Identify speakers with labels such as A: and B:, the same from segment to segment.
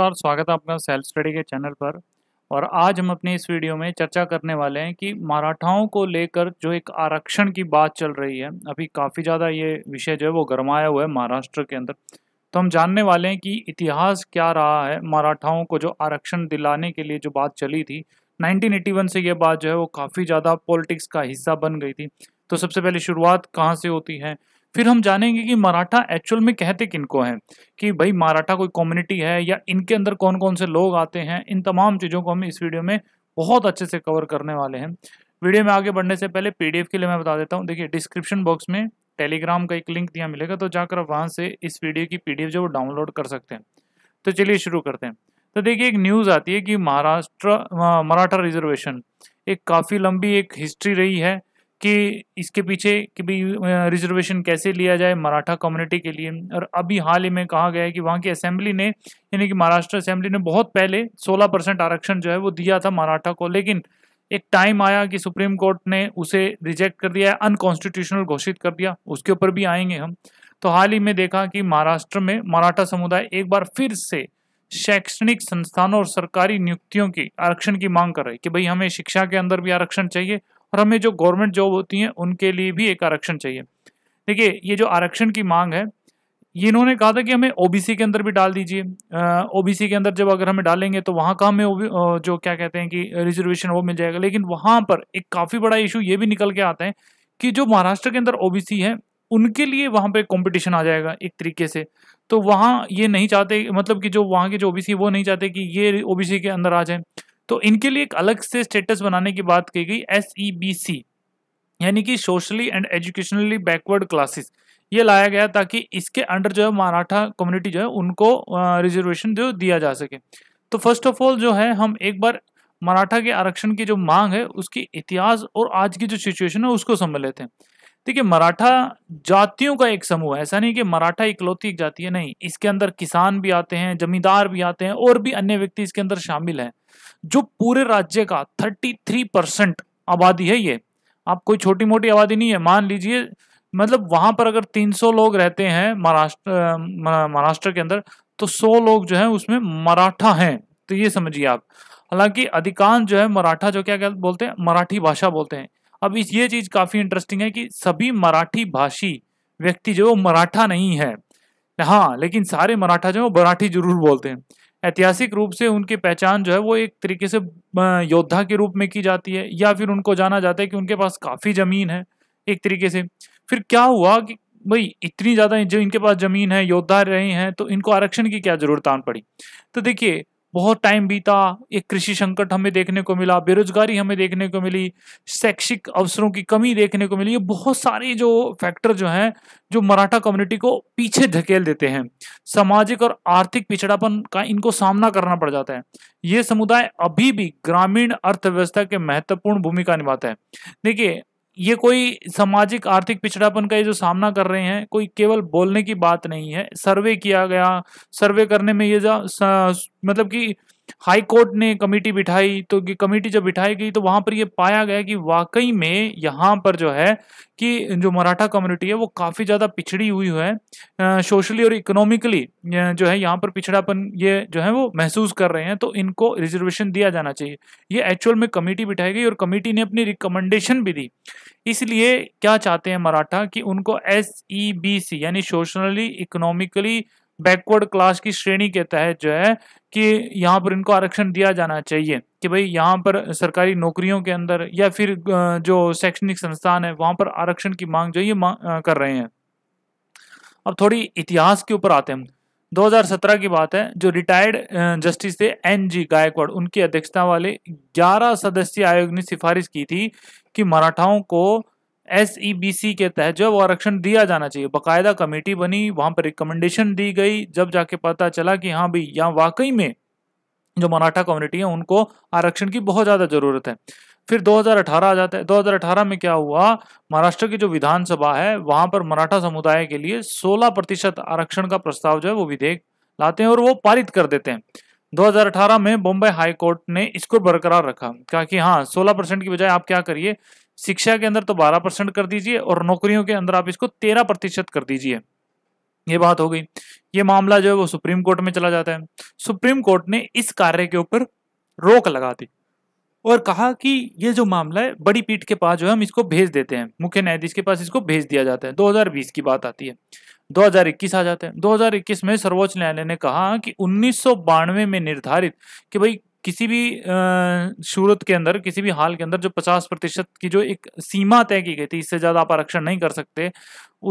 A: नमस्कार स्वागत है आपका सेल्फ स्टडी के चैनल पर और आज हम अपने इस वीडियो में चर्चा करने वाले हैं कि मराठाओं को लेकर जो एक आरक्षण की बात चल रही है अभी काफ़ी ज़्यादा ये विषय जो है वो गरमाया हुआ है महाराष्ट्र के अंदर तो हम जानने वाले हैं कि इतिहास क्या रहा है मराठाओं को जो आरक्षण दिलाने के लिए जो बात चली थी नाइनटीन से ये बात जो है वो काफ़ी ज़्यादा पॉलिटिक्स का हिस्सा बन गई थी तो सबसे पहले शुरुआत कहाँ से होती है फिर हम जानेंगे कि मराठा एक्चुअल में कहते किनको हैं कि भाई मराठा कोई कम्युनिटी है या इनके अंदर कौन कौन से लोग आते हैं इन तमाम चीज़ों को हम इस वीडियो में बहुत अच्छे से कवर करने वाले हैं वीडियो में आगे बढ़ने से पहले पीडीएफ के लिए मैं बता देता हूँ देखिए डिस्क्रिप्शन बॉक्स में टेलीग्राम का एक लिंक दिया मिलेगा तो जाकर आप वहाँ से इस वीडियो की पी जो डाउनलोड कर सकते हैं तो चलिए शुरू करते हैं तो देखिए एक न्यूज़ आती है कि महाराष्ट्र मराठा रिजर्वेशन एक काफ़ी लंबी एक हिस्ट्री रही है कि इसके पीछे कि भाई रिजर्वेशन कैसे लिया जाए मराठा कम्युनिटी के लिए और अभी हाल ही में कहा गया है कि वहाँ की असेंबली ने यानी कि महाराष्ट्र असेंबली ने बहुत पहले 16 परसेंट आरक्षण जो है वो दिया था मराठा को लेकिन एक टाइम आया कि सुप्रीम कोर्ट ने उसे रिजेक्ट कर दिया अनकॉन्स्टिट्यूशनल घोषित कर दिया उसके ऊपर भी आएंगे हम तो हाल ही में देखा कि महाराष्ट्र में मराठा समुदाय एक बार फिर से शैक्षणिक संस्थानों और सरकारी नियुक्तियों की आरक्षण की मांग कर रहे कि भाई हमें शिक्षा के अंदर भी आरक्षण चाहिए और हमें जो गवर्नमेंट जॉब होती हैं उनके लिए भी एक आरक्षण चाहिए देखिए ये जो आरक्षण की मांग है ये इन्होंने कहा था कि हमें ओबीसी के अंदर भी डाल दीजिए ओबीसी के अंदर जब अगर हमें डालेंगे तो वहाँ का हमें जो क्या कहते हैं कि रिजर्वेशन वो मिल जाएगा लेकिन वहाँ पर एक काफ़ी बड़ा इशू ये भी निकल के आता है कि जो महाराष्ट्र के अंदर ओ है उनके लिए वहाँ पर कॉम्पिटिशन आ जाएगा एक तरीके से तो वहाँ ये नहीं चाहते मतलब कि जो वहाँ के जो ओ वो नहीं चाहते कि ये ओ के अंदर आ जाए तो इनके लिए एक अलग से स्टेटस बनाने की बात की गई एस e यानी कि socially and educationally backward classes ये लाया गया ताकि इसके अंडर जो है मराठा कम्युनिटी जो है उनको रिजर्वेशन जो दिया जा सके तो फर्स्ट ऑफ ऑल जो है हम एक बार मराठा के आरक्षण की जो मांग है उसकी इतिहास और आज की जो सिचुएशन है उसको समझ लेते हैं देखिए मराठा जातियों का एक समूह है ऐसा नहीं कि मराठा इकलौती एक जाति है नहीं इसके अंदर किसान भी आते हैं जमींदार भी आते हैं और भी अन्य व्यक्ति इसके अंदर शामिल हैं जो पूरे राज्य का 33 परसेंट आबादी है ये आप कोई छोटी मोटी आबादी नहीं है मान लीजिए मतलब वहां पर अगर 300 लोग रहते हैं महाराष्ट्र महाराष्ट्र के अंदर तो 100 लोग जो है उसमें मराठा हैं तो ये समझिए आप हालांकि अधिकांश जो है मराठा जो क्या कहते बोलते हैं मराठी भाषा बोलते हैं अब इस ये चीज काफी इंटरेस्टिंग है कि सभी मराठी भाषी व्यक्ति जो वो मराठा नहीं है हाँ लेकिन सारे मराठा जो है वो मराठी जरूर बोलते हैं ऐतिहासिक रूप से उनकी पहचान जो है वो एक तरीके से योद्धा के रूप में की जाती है या फिर उनको जाना जाता है कि उनके पास काफ़ी ज़मीन है एक तरीके से फिर क्या हुआ कि भाई इतनी ज़्यादा जो इनके पास ज़मीन है योद्धा रहे हैं तो इनको आरक्षण की क्या ज़रूरत आन पड़ी तो देखिए बहुत टाइम बीता एक कृषि संकट हमें देखने को मिला बेरोजगारी हमें देखने को मिली शैक्षिक अवसरों की कमी देखने को मिली ये बहुत सारे जो फैक्टर जो हैं जो मराठा कम्युनिटी को पीछे धकेल देते हैं सामाजिक और आर्थिक पिछड़ापन का इनको सामना करना पड़ जाता है ये समुदाय अभी भी ग्रामीण अर्थव्यवस्था के महत्वपूर्ण भूमिका निभाता है देखिए ये कोई सामाजिक आर्थिक पिछड़ापन का ये जो सामना कर रहे हैं कोई केवल बोलने की बात नहीं है सर्वे किया गया सर्वे करने में ये जो मतलब कि हाई कोर्ट ने कमेटी बिठाई तो कमेटी जब बिठाई गई तो वहां पर ये पाया गया कि वाकई में यहाँ पर जो है कि जो मराठा कम्युनिटी है वो काफ़ी ज़्यादा पिछड़ी हुई है सोशली और इकोनॉमिकली जो है यहाँ पर पिछड़ापन ये जो है वो महसूस कर रहे हैं तो इनको रिजर्वेशन दिया जाना चाहिए ये एक्चुअल में कमेटी बिठाई गई और कमेटी ने अपनी रिकमेंडेशन भी दी इसलिए क्या चाहते हैं मराठा कि उनको एस ई बी सी यानी सोशली इकोनॉमिकली बैकवर्ड क्लास की श्रेणी के तहत जो है कि यहाँ पर इनको आरक्षण दिया जाना चाहिए कि भाई यहाँ पर सरकारी नौकरियों के अंदर या फिर जो शैक्षणिक संस्थान है वहाँ पर आरक्षण की मांग जो ये कर रहे हैं अब थोड़ी इतिहास के ऊपर आते हैं 2017 की बात है जो रिटायर्ड जस्टिस थे एन जी गायकवाड़ उनकी अध्यक्षता वाले 11 सदस्यीय आयोग ने सिफारिश की थी कि मराठाओं को एस e के तहत जब आरक्षण दिया जाना चाहिए बाकायदा कमेटी बनी वहां पर रिकमेंडेशन दी गई जब जाके पता चला कि हाँ भाई यहाँ वाकई में जो मराठा कम्युनिटी है उनको आरक्षण की बहुत ज़्यादा ज़रूरत है फिर 2018 आ जाता है 2018 में क्या हुआ महाराष्ट्र की जो विधानसभा है वहां पर मराठा समुदाय के लिए 16 प्रतिशत आरक्षण का प्रस्ताव जो है वो विधेयक लाते हैं और वो पारित कर देते हैं 2018 में बॉम्बे हाईकोर्ट ने इसको बरकरार रखा कहा कि हाँ 16 परसेंट की बजाय आप क्या करिए शिक्षा के अंदर तो बारह परसेंट कर दीजिए और नौकरियों के अंदर आप इसको तेरह प्रतिशत कर दीजिए ये बात हो गई ये मामला जो है वो सुप्रीम कोर्ट में चला जाता है सुप्रीम कोर्ट ने इस कार्य के ऊपर रोक लगा दी और कहा कि ये जो मामला है बड़ी पीठ के पास जो है हम इसको भेज देते हैं मुख्य न्यायाधीश के पास इसको भेज दिया जाता है 2020 की बात आती है 2021 आ जाते हैं 2021 में सर्वोच्च न्यायालय ने कहा कि उन्नीस में निर्धारित कि भाई किसी भी सूरत के अंदर किसी भी हाल के अंदर जो पचास प्रतिशत की जो एक सीमा तय की गई थी इससे ज़्यादा आप आरक्षण नहीं कर सकते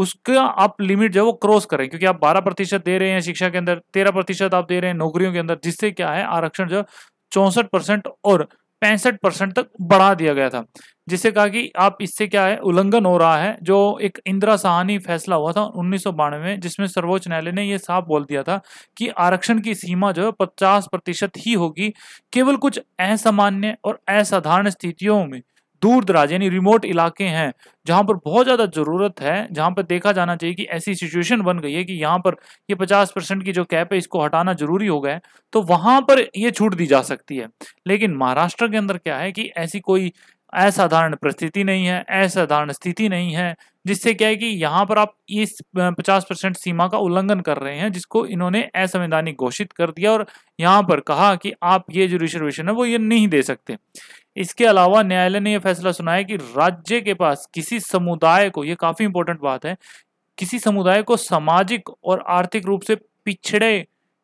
A: उसका आप लिमिट जो है वो क्रॉस करें क्योंकि आप बारह प्रतिशत दे रहे हैं शिक्षा के अंदर तेरह प्रतिशत आप दे रहे हैं नौकरियों के अंदर जिससे क्या है आरक्षण जो चौंसठ परसेंट और पैंसठ परसेंट तक बढ़ा दिया गया था जिससे कहा कि आप इससे क्या है उल्लंघन हो रहा है जो एक इंदिरा साहनी फैसला हुआ था उन्नीस में जिसमें सर्वोच्च न्यायालय ने यह साफ बोल दिया था कि आरक्षण की सीमा जो है पचास प्रतिशत ही होगी केवल कुछ असामान्य और असाधारण स्थितियों में दूर दराज यानी रिमोट इलाके हैं जहाँ पर बहुत ज़्यादा ज़रूरत है जहाँ पर देखा जाना चाहिए कि ऐसी सिचुएशन बन गई है कि यहाँ पर ये पचास परसेंट की जो कैप है इसको हटाना जरूरी हो गया है तो वहां पर ये छूट दी जा सकती है लेकिन महाराष्ट्र के अंदर क्या है कि ऐसी कोई असाधारण परिस्थिति नहीं है असाधारण स्थिति नहीं है जिससे क्या है कि यहाँ पर आप इस 50 परसेंट सीमा का उल्लंघन कर रहे हैं जिसको इन्होंने असंवैधानिक घोषित कर दिया और यहाँ पर कहा कि आप ये जो रिजर्वेशन है वो ये नहीं दे सकते इसके अलावा न्यायालय ने यह फैसला सुनाया कि राज्य के पास किसी समुदाय को यह काफी इंपॉर्टेंट बात है किसी समुदाय को सामाजिक और आर्थिक रूप से पिछड़े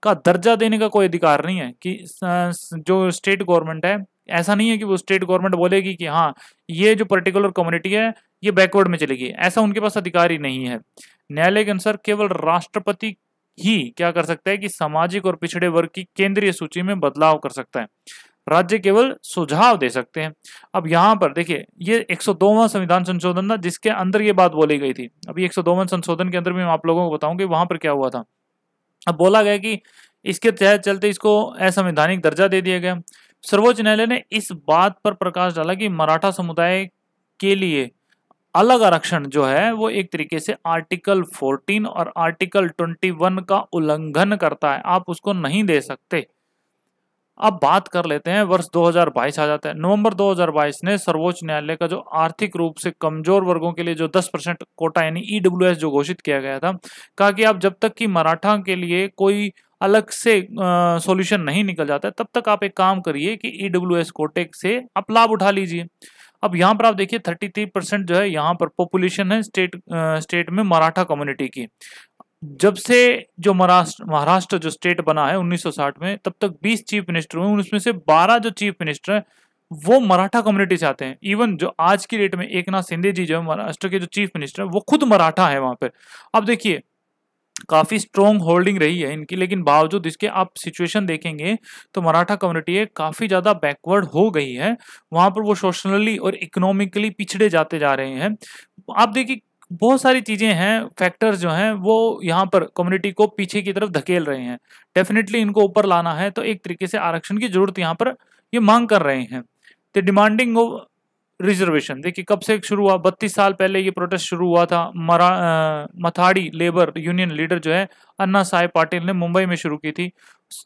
A: का दर्जा देने का कोई अधिकार नहीं है कि जो स्टेट गवर्नमेंट है ऐसा नहीं है कि वो स्टेट गवर्नमेंट बोलेगी कि हाँ ये जो पर्टिकुलर कम्युनिटी है ये बैकवर्ड में चलेगी ऐसा उनके पास अधिकार ही नहीं है न्यायालय के अनुसार केवल राष्ट्रपति ही क्या कर सकता है कि सामाजिक और पिछड़े वर्ग की केंद्रीय सूची में बदलाव कर सकता है राज्य केवल सुझाव दे सकते हैं अब यहाँ पर देखिए ये 102वां संविधान संशोधन था जिसके अंदर ये बात बोली गई थी अभी 102वां संशोधन के अंदर भी मैं आप लोगों को बताऊं वहां पर क्या हुआ था अब बोला गया कि इसके तहत चलते इसको असंवैधानिक दर्जा दे दिया गया सर्वोच्च न्यायालय ने इस बात पर प्रकाश डाला कि मराठा समुदाय के लिए अलग आरक्षण जो है वो एक तरीके से आर्टिकल 14 और आर्टिकल 21 का उल्लंघन करता है आप उसको नहीं दे सकते अब बात कर लेते हैं वर्ष 2022 आ जाता है नवंबर 2022 ने सर्वोच्च न्यायालय का जो आर्थिक रूप से कमजोर वर्गों के लिए जो 10 परसेंट कोटा यानी ईडब्ल्यूएस e जो घोषित किया गया था कहा कि आप जब तक कि मराठा के लिए कोई अलग से सॉल्यूशन नहीं निकल जाता तब तक आप एक काम करिए कि ईडब्ल्यूएस e कोटे से आप लाभ उठा लीजिए अब यहाँ पर आप देखिए थर्टी थ्री परसेंट जो है यहाँ पर पॉपुलेशन है स्टेट आ, स्टेट में मराठा कम्युनिटी की जब से जो महाराष्ट्र महाराष्ट्र जो स्टेट बना है 1960 में तब तक 20 चीफ मिनिस्टर हुए उसमें से 12 जो चीफ मिनिस्टर हैं वो मराठा कम्युनिटी से आते हैं इवन जो आज की डेट में एक नाथ सिंधे जी जो है महाराष्ट्र के जो चीफ मिनिस्टर हैं वो खुद मराठा है वहां पर अब देखिए काफ़ी स्ट्रॉन्ग होल्डिंग रही है इनकी लेकिन बावजूद इसके आप सिचुएशन देखेंगे तो मराठा कम्युनिटी है काफ़ी ज़्यादा बैकवर्ड हो गई है वहां पर वो सोशली और इकोनॉमिकली पिछड़े जाते जा रहे हैं आप देखिए बहुत सारी चीज़ें हैं फैक्टर्स जो हैं वो यहाँ पर कम्युनिटी को पीछे की तरफ धकेल रहे हैं डेफिनेटली इनको ऊपर लाना है तो एक तरीके से आरक्षण की जरूरत यहाँ पर ये मांग कर रहे हैं द डिमांडिंग रिजर्वेशन देखिए कब से शुरू हुआ बत्तीस साल पहले ये प्रोटेस्ट शुरू हुआ था मरा आ, मथाड़ी लेबर यूनियन लीडर जो है अन्ना साहेब पाटिल ने मुंबई में शुरू की थी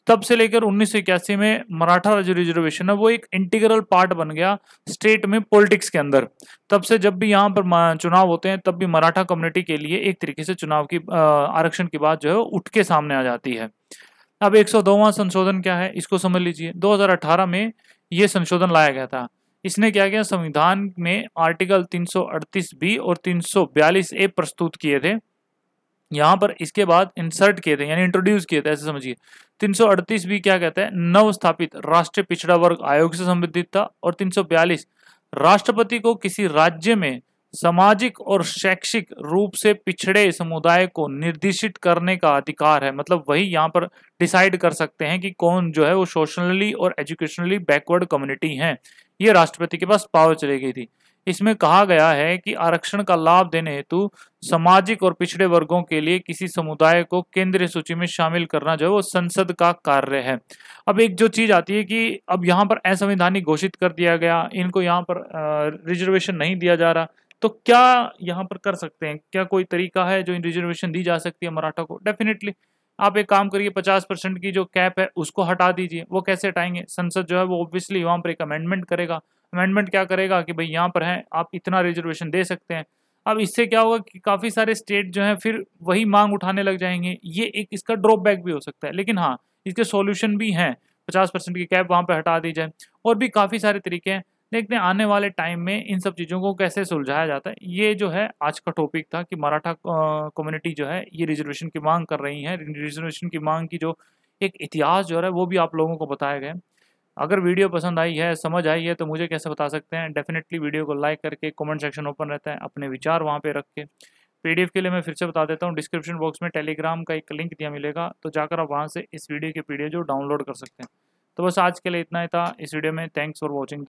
A: तब से लेकर उन्नीस में मराठा जो रिजर्वेशन है वो एक इंटीग्रल पार्ट बन गया स्टेट में पॉलिटिक्स के अंदर तब से जब भी यहाँ पर चुनाव होते हैं तब भी मराठा कम्युनिटी के लिए एक तरीके से चुनाव की आरक्षण की बात जो है उठ के सामने आ जाती है अब एक संशोधन क्या है इसको समझ लीजिए दो में ये संशोधन लाया गया था इसने क्या किया संविधान में आर्टिकल 338 बी और 342 ए प्रस्तुत किए थे यहाँ पर इसके बाद इंसर्ट किए थे यानी इंट्रोड्यूस किए थे ऐसे समझिए 338 भी क्या कहता है नव स्थापित राष्ट्रीय पिछड़ा वर्ग आयोग से संबंधित था और 342 राष्ट्रपति को किसी राज्य में सामाजिक और शैक्षिक रूप से पिछड़े समुदाय को निर्देशित करने का अधिकार है मतलब वही यहाँ पर डिसाइड कर सकते हैं कि कौन जो है वो सोशनली और एजुकेशनली बैकवर्ड कम्युनिटी हैं ये राष्ट्रपति के पास पावर चली गई थी इसमें कहा गया है कि आरक्षण का लाभ देने हेतु सामाजिक और पिछड़े वर्गों के लिए किसी समुदाय को केंद्रीय सूची में शामिल करना जो है वो संसद का कार्य है अब एक जो चीज़ आती है कि अब यहाँ पर असंवैधानिक घोषित कर दिया गया इनको यहाँ पर रिजर्वेशन नहीं दिया जा रहा तो क्या यहाँ पर कर सकते हैं क्या कोई तरीका है जो इन रिजर्वेशन दी जा सकती है मराठा को डेफिनेटली आप एक काम करिए पचास परसेंट की जो कैप है उसको हटा दीजिए वो कैसे हटाएंगे संसद जो है वो ऑब्वियसली वहाँ पर एक अमेंडमेंट करेगा अमेंडमेंट क्या करेगा कि भाई यहाँ पर है आप इतना रिजर्वेशन दे सकते हैं अब इससे क्या होगा कि काफ़ी सारे स्टेट जो हैं फिर वही मांग उठाने लग जाएंगे ये एक इसका ड्रॉपबैक भी हो सकता है लेकिन हाँ इसके सोल्यूशन भी हैं पचास परसेंट की कैप वहाँ पर हटा दी जाए और भी काफ़ी सारे तरीके हैं देखते हैं आने वाले टाइम में इन सब चीज़ों को कैसे सुलझाया जाता है ये जो है आज का टॉपिक था कि मराठा कम्युनिटी जो है ये रिजर्वेशन की मांग कर रही है रिजर्वेशन की मांग की जो एक इतिहास जो है वो भी आप लोगों को बताया गया अगर वीडियो पसंद आई है समझ आई है तो मुझे कैसे बता सकते हैं डेफिनेटली वीडियो को लाइक करके कॉमेंट सेक्शन ओपन रहता है अपने विचार वहाँ पर रख के पी के लिए मैं फिर से बता देता हूँ डिस्क्रिप्शन बॉक्स में टेलीग्राम का एक लिंक दिया मिलेगा तो जाकर आप वहाँ से इस वीडियो के पी जो डाउनलोड कर सकते हैं तो बस आज के लिए इतना ही था इस वीडियो में थैंक्स फॉर वॉचिंग